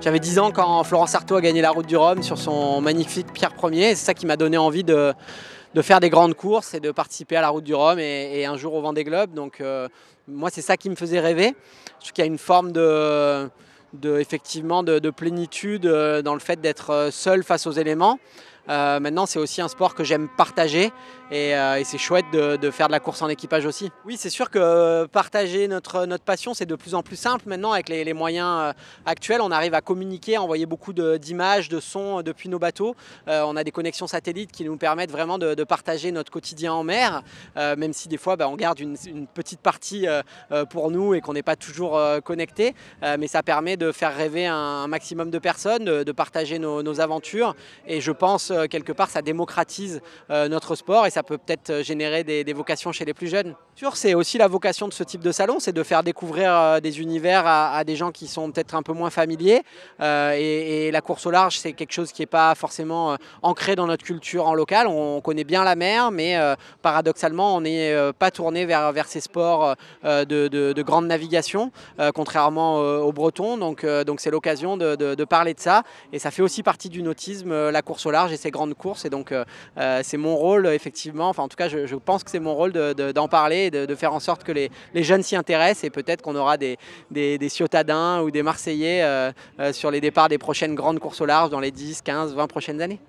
J'avais 10 ans quand Florence Artaud a gagné la route du Rhum sur son magnifique Pierre 1 C'est ça qui m'a donné envie de, faire des grandes courses et de participer à la route du Rhum et, un jour au Vendée Globe. Donc euh, moi, c'est ça qui me faisait rêver. Je qu'il y a une forme de, effectivement de, plénitude euh, dans le fait d'être euh, seul face aux éléments. Euh, maintenant, c'est aussi un sport que j'aime partager et, euh, c'est chouette de, faire de la course en équipage aussi. Oui, c'est sûr que euh, partager notre, notre passion, c'est de plus en plus simple maintenant avec les, moyens actuels. On arrive à communiquer, envoyer beaucoup d'images, de, sons depuis nos bateaux. on a des connexions satellites qui nous permettent vraiment de, partager notre quotidien en mer, même si des fois bah, on garde une, petite partie pour nous et qu'on n'est pas toujours connecté. mais ça permet de faire rêver un, maximum de personnes, de, partager nos, nos aventures et je pense euh, quelque part ça démocratise euh, notre sport et ça peut peut-être euh, générer des, vocations chez les plus jeunes. C'est aussi la vocation de ce type de salon, c'est de faire découvrir des univers à, des gens qui sont peut-être un peu moins familiers. Et, la course au large, c'est quelque chose qui n'est pas forcément ancré dans notre culture en local. On, connaît bien la mer, mais paradoxalement, on n'est pas tourné vers, vers ces sports de, grande navigation, contrairement aux Bretons. Donc, donc c'est l'occasion de, parler de ça. Et ça fait aussi partie du nautisme, la course au large. Et grandes courses. Et donc, euh, euh, c'est mon rôle, effectivement, enfin, en tout cas, je, pense que c'est mon rôle d'en parler et de, faire en sorte que les, jeunes s'y intéressent. Et peut-être qu'on aura des, des, des, Ciotadins ou des Marseillais euh, sur les départs des prochaines grandes courses au large dans les 10, 15, 20 prochaines années.